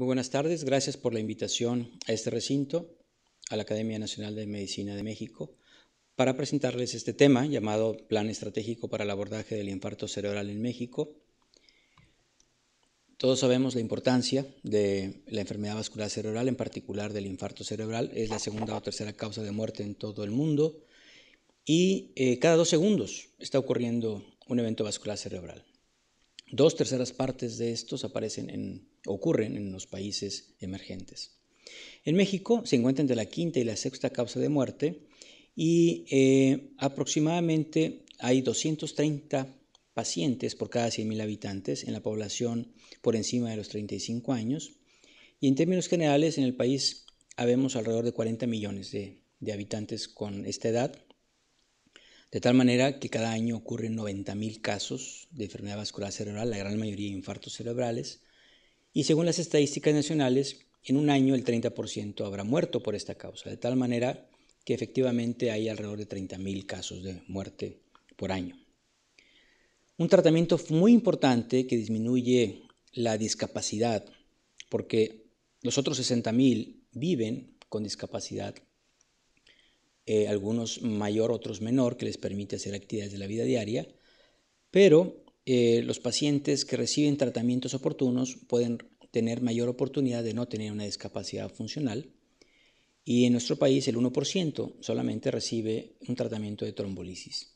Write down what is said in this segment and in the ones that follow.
Muy buenas tardes, gracias por la invitación a este recinto, a la Academia Nacional de Medicina de México, para presentarles este tema llamado Plan Estratégico para el Abordaje del Infarto Cerebral en México. Todos sabemos la importancia de la enfermedad vascular cerebral, en particular del infarto cerebral. Es la segunda o tercera causa de muerte en todo el mundo y eh, cada dos segundos está ocurriendo un evento vascular cerebral. Dos terceras partes de estos aparecen en, ocurren en los países emergentes. En México se encuentran entre la quinta y la sexta causa de muerte y eh, aproximadamente hay 230 pacientes por cada 100.000 habitantes en la población por encima de los 35 años. Y en términos generales, en el país habemos alrededor de 40 millones de, de habitantes con esta edad, de tal manera que cada año ocurren 90.000 casos de enfermedad vascular cerebral, la gran mayoría infartos cerebrales, y según las estadísticas nacionales, en un año el 30% habrá muerto por esta causa, de tal manera que efectivamente hay alrededor de 30.000 casos de muerte por año. Un tratamiento muy importante que disminuye la discapacidad, porque los otros 60.000 viven con discapacidad eh, algunos mayor, otros menor, que les permite hacer actividades de la vida diaria, pero eh, los pacientes que reciben tratamientos oportunos pueden tener mayor oportunidad de no tener una discapacidad funcional y en nuestro país el 1% solamente recibe un tratamiento de trombolisis.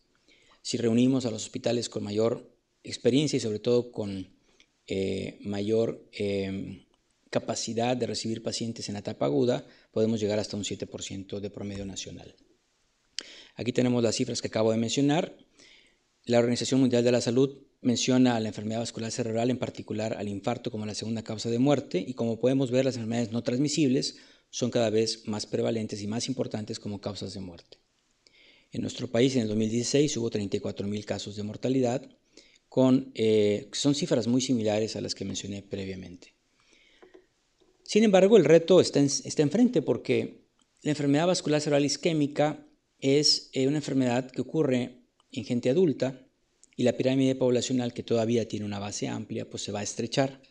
Si reunimos a los hospitales con mayor experiencia y sobre todo con eh, mayor em, capacidad de recibir pacientes en la etapa aguda, podemos llegar hasta un 7% de promedio nacional. Aquí tenemos las cifras que acabo de mencionar. La Organización Mundial de la Salud menciona a la enfermedad vascular cerebral, en particular al infarto, como la segunda causa de muerte y como podemos ver, las enfermedades no transmisibles son cada vez más prevalentes y más importantes como causas de muerte. En nuestro país en el 2016 hubo 34.000 casos de mortalidad, con, eh, son cifras muy similares a las que mencioné previamente. Sin embargo, el reto está, enfrente porque la enfermedad vascular cerebral isquémica es eh, una enfermedad que ocurre en gente adulta y la pirámide poblacional que todavía tiene una base amplia pues se va a estrechar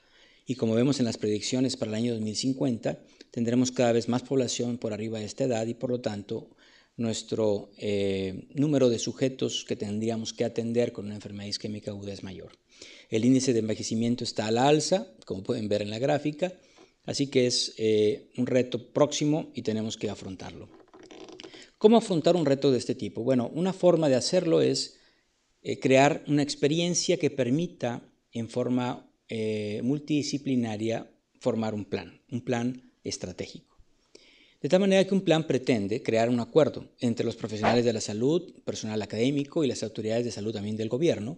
y como vemos en las predicciones para el año 2050 tendremos cada vez más población por arriba de esta edad y por lo tanto nuestro eh, número de sujetos que tendríamos que atender con una enfermedad isquémica aguda es mayor. El índice de envejecimiento está a la alza, como pueden ver en la gráfica, Así que es eh, un reto próximo y tenemos que afrontarlo. ¿Cómo afrontar un reto de este tipo? Bueno, una forma de hacerlo es eh, crear una experiencia que permita en forma eh, multidisciplinaria formar un plan, un plan estratégico. De tal manera que un plan pretende crear un acuerdo entre los profesionales de la salud, personal académico y las autoridades de salud también del gobierno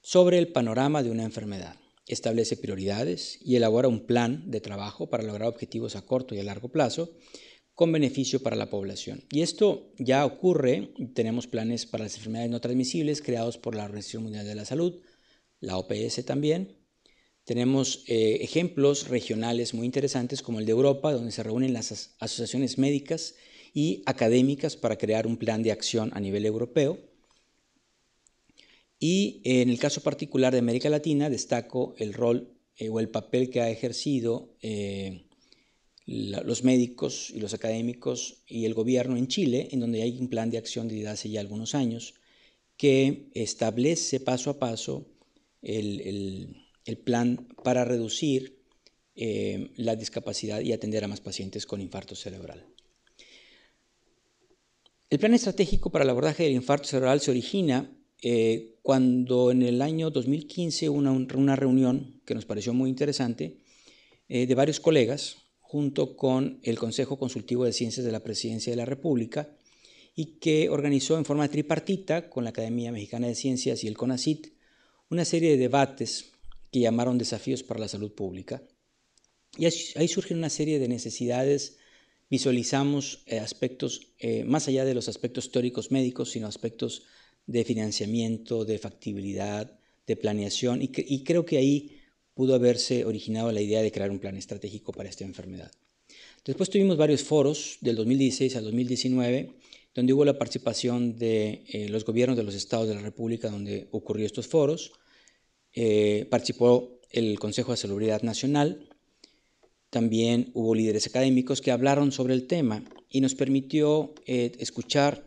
sobre el panorama de una enfermedad establece prioridades y elabora un plan de trabajo para lograr objetivos a corto y a largo plazo con beneficio para la población. Y esto ya ocurre, tenemos planes para las enfermedades no transmisibles creados por la Organización Mundial de la Salud, la OPS también. Tenemos eh, ejemplos regionales muy interesantes como el de Europa, donde se reúnen las asociaciones médicas y académicas para crear un plan de acción a nivel europeo. Y en el caso particular de América Latina destaco el rol eh, o el papel que ha ejercido eh, los médicos y los académicos y el gobierno en Chile, en donde hay un plan de acción de hace ya algunos años que establece paso a paso el, plan para reducir eh, la discapacidad y atender a más pacientes con infarto cerebral. El plan estratégico para el abordaje del infarto cerebral se origina eh, cuando en el año 2015 una, reunión que nos pareció muy interesante eh, de varios colegas junto con el Consejo Consultivo de Ciencias de la Presidencia de la República y que organizó en forma tripartita con la Academia Mexicana de Ciencias y el CONACIT una serie de debates que llamaron desafíos para la salud pública. Y ahí surgen una serie de necesidades, visualizamos eh, aspectos más allá de los aspectos teóricos médicos, sino aspectos de financiamiento, de factibilidad, de planeación, y, creo que ahí pudo haberse originado la idea de crear un plan estratégico para esta enfermedad. Después tuvimos varios foros del 2016 al 2019, donde hubo la participación de eh, los gobiernos de los estados de la República, donde ocurrieron estos foros. Eh, participó el Consejo de Salubridad Nacional, también hubo líderes académicos que hablaron sobre el tema y nos permitió eh, escuchar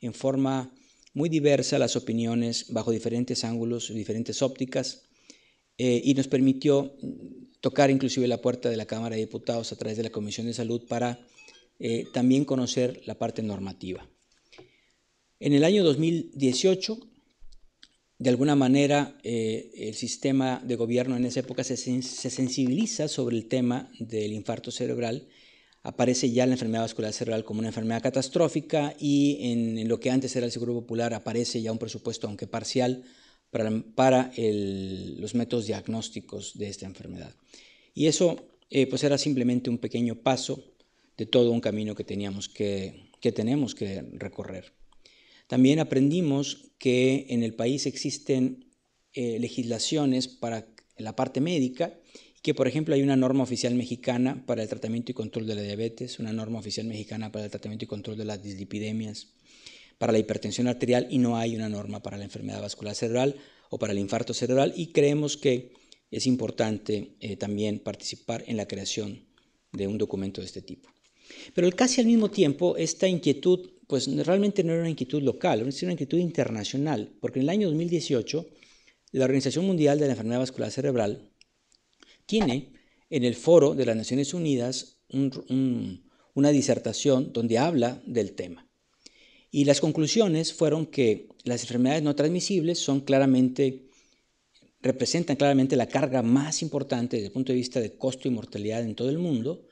en forma muy diversas las opiniones bajo diferentes ángulos, diferentes ópticas, eh, y nos permitió tocar inclusive la puerta de la Cámara de Diputados a través de la Comisión de Salud para eh, también conocer la parte normativa. En el año 2018, de alguna manera, eh, el sistema de gobierno en esa época se, se sensibiliza sobre el tema del infarto cerebral aparece ya la enfermedad vascular cerebral como una enfermedad catastrófica y en lo que antes era el Seguro Popular aparece ya un presupuesto, aunque parcial, para, para los métodos diagnósticos de esta enfermedad. Y eso eh, pues era simplemente un pequeño paso de todo un camino que, teníamos que, que tenemos que recorrer. También aprendimos que en el país existen eh, legislaciones para la parte médica que por ejemplo hay una norma oficial mexicana para el tratamiento y control de la diabetes, una norma oficial mexicana para el tratamiento y control de las dislipidemias, para la hipertensión arterial y no hay una norma para la enfermedad vascular cerebral o para el infarto cerebral y creemos que es importante eh, también participar en la creación de un documento de este tipo. Pero casi al mismo tiempo, esta inquietud, pues realmente no era una inquietud local, era una inquietud internacional, porque en el año 2018 la Organización Mundial de la Enfermedad Vascular Cerebral tiene en el foro de las Naciones Unidas una disertación donde habla del tema. Y las conclusiones fueron que las enfermedades no transmisibles son claramente, representan claramente la carga más importante desde el punto de vista de costo y mortalidad en todo el mundo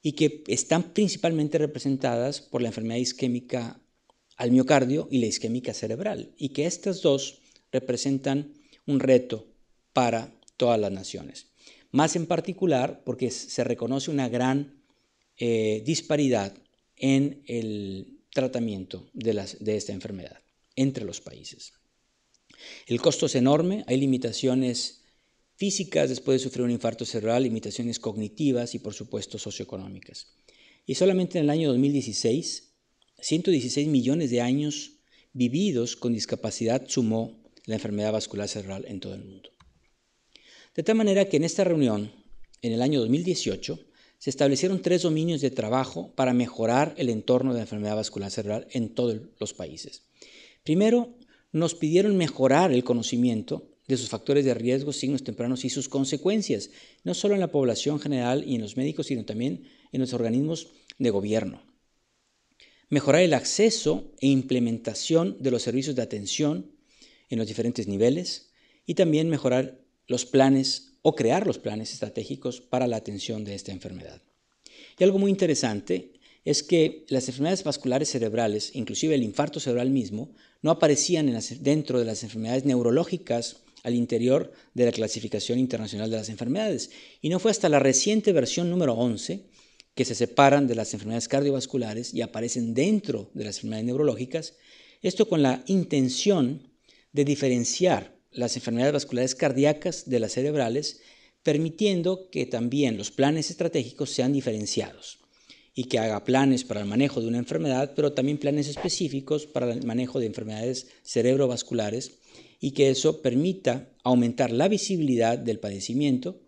y que están principalmente representadas por la enfermedad isquémica al miocardio y la isquémica cerebral y que estas dos representan un reto para todas las naciones más en particular porque se reconoce una gran eh, disparidad en el tratamiento de, de esta enfermedad entre los países. El costo es enorme, hay limitaciones físicas después de sufrir un infarto cerebral, limitaciones cognitivas y por supuesto socioeconómicas. Y solamente en el año 2016, 116 millones de años vividos con discapacidad sumó la enfermedad vascular cerebral en todo el mundo. De tal manera que en esta reunión, en el año 2018, se establecieron tres dominios de trabajo para mejorar el entorno de la enfermedad vascular cerebral en todos los países. Primero, nos pidieron mejorar el conocimiento de sus factores de riesgo, signos tempranos y sus consecuencias, no solo en la población general y en los médicos, sino también en los organismos de gobierno. Mejorar el acceso e implementación de los servicios de atención en los diferentes niveles y también mejorar los planes o crear los planes estratégicos para la atención de esta enfermedad. Y algo muy interesante es que las enfermedades vasculares cerebrales, inclusive el infarto cerebral mismo, no aparecían dentro de las enfermedades neurológicas al interior de la clasificación internacional de las enfermedades. Y no fue hasta la reciente versión número 11 que se separan de las enfermedades cardiovasculares y aparecen dentro de las enfermedades neurológicas, esto con la intención de diferenciar las enfermedades vasculares cardíacas de las cerebrales, permitiendo que también los planes estratégicos sean diferenciados y que haga planes para el manejo de una enfermedad, pero también planes específicos para el manejo de enfermedades cerebrovasculares y que eso permita aumentar la visibilidad del padecimiento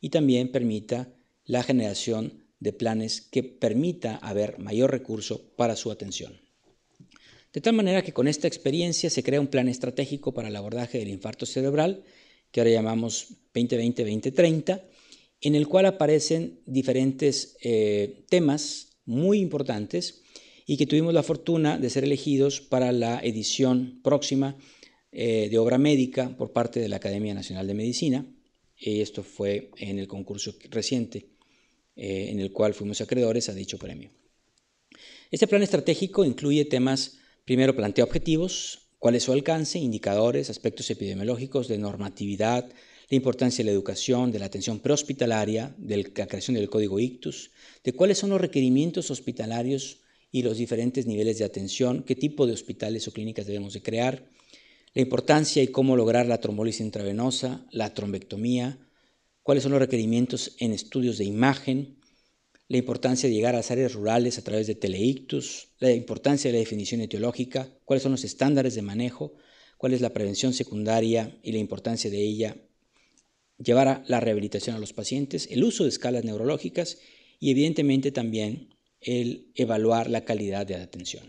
y también permita la generación de planes que permita haber mayor recurso para su atención. De tal manera que con esta experiencia se crea un plan estratégico para el abordaje del infarto cerebral, que ahora llamamos 2020-2030, en el cual aparecen diferentes eh, temas muy importantes y que tuvimos la fortuna de ser elegidos para la edición próxima eh, de obra médica por parte de la Academia Nacional de Medicina. Y esto fue en el concurso reciente eh, en el cual fuimos acreedores a dicho premio. Este plan estratégico incluye temas Primero, plantea objetivos, cuál es su alcance, indicadores, aspectos epidemiológicos de normatividad, la importancia de la educación, de la atención prehospitalaria, de la creación del código ICTUS, de cuáles son los requerimientos hospitalarios y los diferentes niveles de atención, qué tipo de hospitales o clínicas debemos de crear, la importancia y cómo lograr la trombolisis intravenosa, la trombectomía, cuáles son los requerimientos en estudios de imagen, la importancia de llegar a las áreas rurales a través de Teleictus, la importancia de la definición etiológica, cuáles son los estándares de manejo, cuál es la prevención secundaria y la importancia de ella, llevar a la rehabilitación a los pacientes, el uso de escalas neurológicas y evidentemente también el evaluar la calidad de la atención.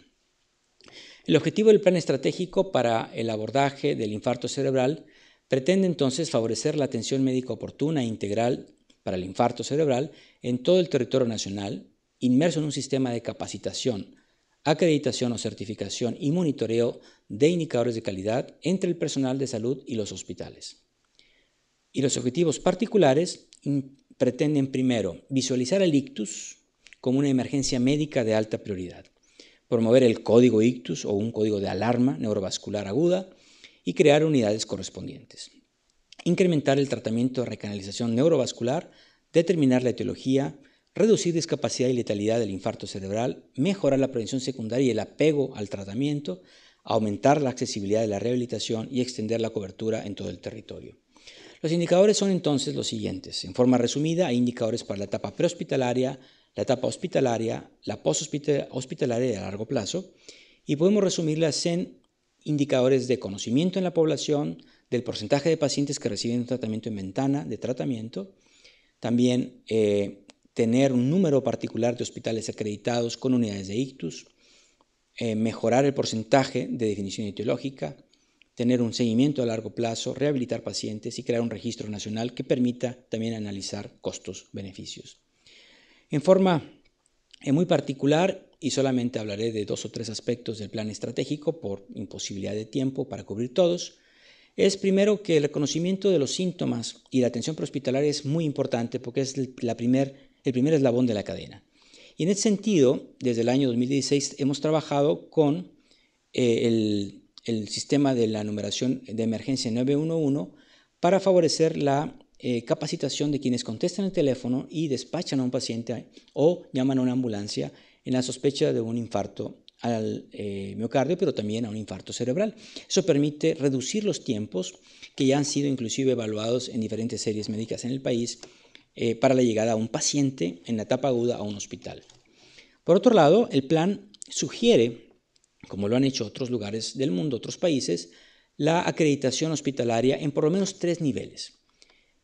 El objetivo del plan estratégico para el abordaje del infarto cerebral pretende entonces favorecer la atención médica oportuna e integral para el infarto cerebral en todo el territorio nacional, inmerso en un sistema de capacitación, acreditación o certificación y monitoreo de indicadores de calidad entre el personal de salud y los hospitales. Y los objetivos particulares pretenden primero visualizar el ictus como una emergencia médica de alta prioridad, promover el código ictus o un código de alarma neurovascular aguda y crear unidades correspondientes incrementar el tratamiento de recanalización neurovascular, determinar la etiología, reducir discapacidad y letalidad del infarto cerebral, mejorar la prevención secundaria y el apego al tratamiento, aumentar la accesibilidad de la rehabilitación y extender la cobertura en todo el territorio. Los indicadores son entonces los siguientes. En forma resumida, hay indicadores para la etapa prehospitalaria, la etapa hospitalaria, la posthospitalaria y a largo plazo, y podemos resumirlas en indicadores de conocimiento en la población, del porcentaje de pacientes que reciben un tratamiento en ventana de tratamiento, también eh, tener un número particular de hospitales acreditados con unidades de ictus, eh, mejorar el porcentaje de definición etiológica, tener un seguimiento a largo plazo, rehabilitar pacientes y crear un registro nacional que permita también analizar costos-beneficios. En forma eh, muy particular, y solamente hablaré de dos o tres aspectos del plan estratégico por imposibilidad de tiempo para cubrir todos, es primero que el reconocimiento de los síntomas y la atención prehospitalaria es muy importante porque es la primer, el primer eslabón de la cadena. Y en ese sentido, desde el año 2016 hemos trabajado con eh, el, sistema de la numeración de emergencia 911 para favorecer la eh, capacitación de quienes contestan el teléfono y despachan a un paciente o llaman a una ambulancia en la sospecha de un infarto al eh, miocardio, pero también a un infarto cerebral. Eso permite reducir los tiempos que ya han sido inclusive evaluados en diferentes series médicas en el país eh, para la llegada a un paciente en la etapa aguda a un hospital. Por otro lado, el plan sugiere, como lo han hecho otros lugares del mundo, otros países, la acreditación hospitalaria en por lo menos tres niveles.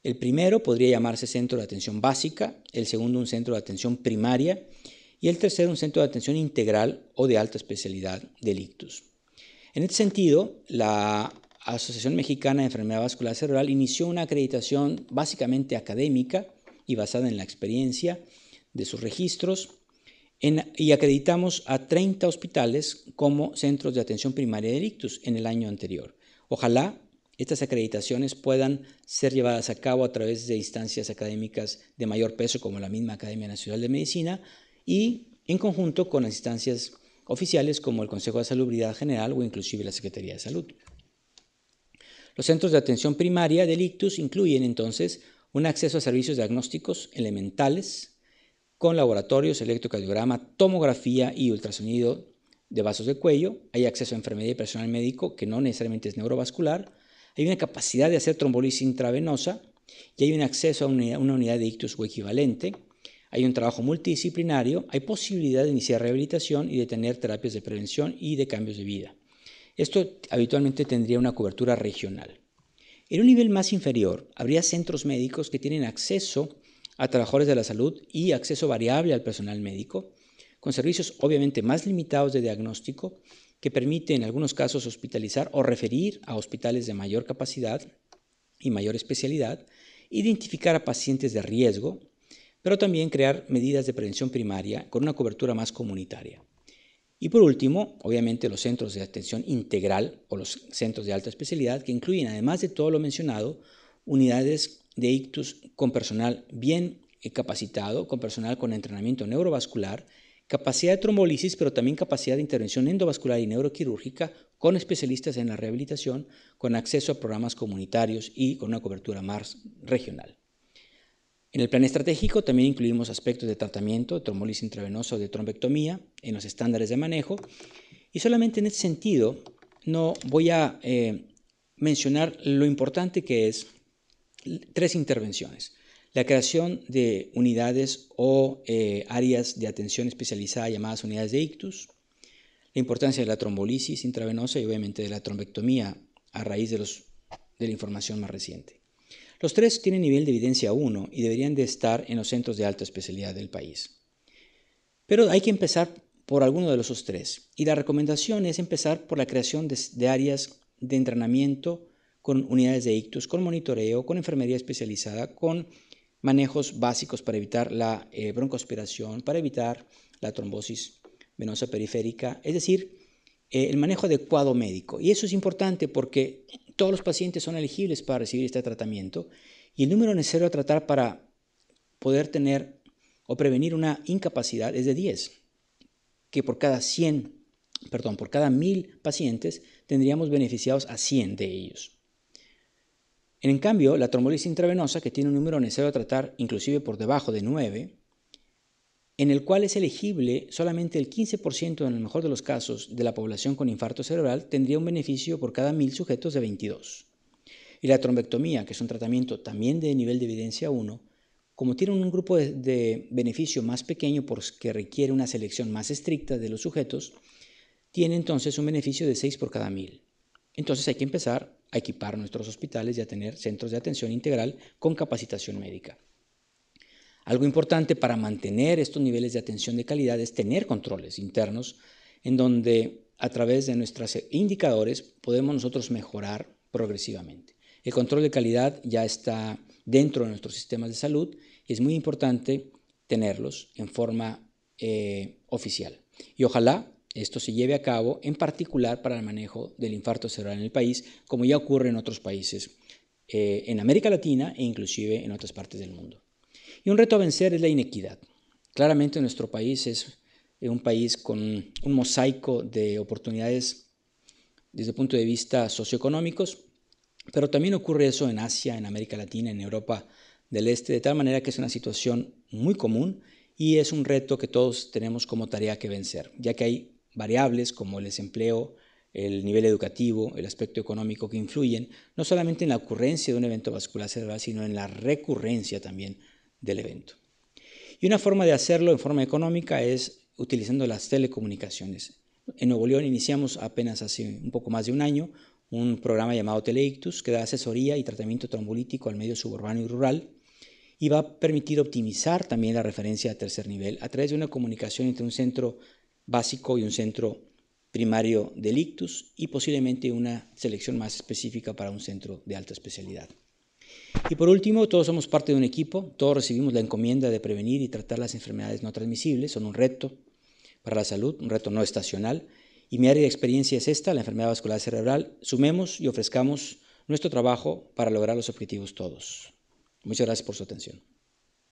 El primero podría llamarse centro de atención básica, el segundo un centro de atención primaria y el tercero un centro de atención integral o de alta especialidad del ictus. En este sentido, la Asociación Mexicana de Enfermedad Vascular Cerebral inició una acreditación básicamente académica y basada en la experiencia de sus registros y acreditamos a 30 hospitales como centros de atención primaria de ictus en el año anterior. Ojalá estas acreditaciones puedan ser llevadas a cabo a través de instancias académicas de mayor peso como la misma Academia Nacional de Medicina y en conjunto con las instancias oficiales como el Consejo de Salubridad General o inclusive la Secretaría de Salud. Los centros de atención primaria del ictus incluyen entonces un acceso a servicios diagnósticos elementales con laboratorios, electrocardiograma, tomografía y ultrasonido de vasos de cuello. Hay acceso a enfermería y personal médico que no necesariamente es neurovascular. Hay una capacidad de hacer trombolisis intravenosa y hay un acceso a una unidad de ictus o equivalente hay un trabajo multidisciplinario, hay posibilidad de iniciar rehabilitación y de tener terapias de prevención y de cambios de vida. Esto habitualmente tendría una cobertura regional. En un nivel más inferior, habría centros médicos que tienen acceso a trabajadores de la salud y acceso variable al personal médico, con servicios obviamente más limitados de diagnóstico que permite en algunos casos hospitalizar o referir a hospitales de mayor capacidad y mayor especialidad, identificar a pacientes de riesgo, pero también crear medidas de prevención primaria con una cobertura más comunitaria. Y por último, obviamente los centros de atención integral o los centros de alta especialidad, que incluyen, además de todo lo mencionado, unidades de ictus con personal bien eh, capacitado, con personal con entrenamiento neurovascular, capacidad de trombolisis, pero también capacidad de intervención endovascular y neuroquirúrgica, con especialistas en la rehabilitación, con acceso a programas comunitarios y con una cobertura más regional. En el plan estratégico también incluimos aspectos de tratamiento, de intravenosa o de trombectomía, en los estándares de manejo. Y solamente en ese sentido no voy a eh, mencionar lo importante que es tres intervenciones. La creación de unidades o eh, áreas de atención especializada llamadas unidades de ictus, la importancia de la trombolisis intravenosa y obviamente de la trombectomía a raíz de la información más reciente. Los tres tienen nivel de evidencia 1 y deberían de estar en los centros de alta especialidad del país. Pero hay que empezar por alguno de los tres y la recomendación es empezar por la creación de, áreas de entrenamiento con unidades de ictus, con monitoreo, con enfermería especializada, con manejos básicos para evitar la eh, broncospiración, para evitar la trombosis venosa periférica, es decir, eh, el manejo adecuado médico. Y eso es importante porque todos los pacientes son elegibles para recibir este tratamiento y el número necesario a tratar para poder tener o prevenir una incapacidad es de 10, que por cada 100, perdón, por cada 1000 pacientes tendríamos beneficiados a 100 de ellos. En cambio, la trombolisis intravenosa, que tiene un número necesario a tratar inclusive por debajo de 9, en el cual es elegible solamente el 15% en el mejor de los casos de la población con infarto cerebral tendría un beneficio por cada mil sujetos de 22. Y la trombectomía, que es un tratamiento también de nivel de evidencia 1, como tiene un grupo de, beneficio más pequeño porque requiere una selección más estricta de los sujetos, tiene entonces un beneficio de 6 por cada mil. Entonces hay que empezar a equipar nuestros hospitales y a tener centros de atención integral con capacitación médica. Algo importante para mantener estos niveles de atención de calidad es tener controles internos en donde a través de nuestros indicadores podemos nosotros mejorar progresivamente. El control de calidad ya está dentro de nuestros sistemas de salud y es muy importante tenerlos en forma eh, oficial. Y ojalá esto se lleve a cabo en particular para el manejo del infarto cerebral en el país, como ya ocurre en otros países, eh, en América Latina e inclusive en otras partes del mundo. Y un reto a vencer es la inequidad. Claramente nuestro país es eh, un país con un mosaico de oportunidades desde el punto de vista socioeconómicos, pero también ocurre eso en Asia, en América Latina, en Europa del Este, de tal manera que es una situación muy común y es un reto que todos tenemos como tarea que vencer, ya que hay variables como el desempleo, el nivel educativo, el aspecto económico que influyen no solamente en la ocurrencia de un evento vascular cerebral, sino en la recurrencia también del evento. Y una forma de hacerlo en forma económica es utilizando las telecomunicaciones. En Nuevo León iniciamos apenas hace un poco más de un año un programa llamado Teleictus que da asesoría y tratamiento trombolítico al medio suburbano y rural y va a permitir optimizar también la referencia a tercer nivel a través de una comunicación entre un centro básico y un centro primario de ictus y posiblemente una selección más específica para un centro de alta especialidad. Y por último, todos somos parte de un equipo, todos recibimos la encomienda de prevenir y tratar las enfermedades no transmisibles, son un reto para la salud, un reto no estacional. Y mi área de experiencia es esta, la enfermedad vascular cerebral. Sumemos y ofrezcamos nuestro trabajo para lograr los objetivos todos. Muchas gracias por su atención.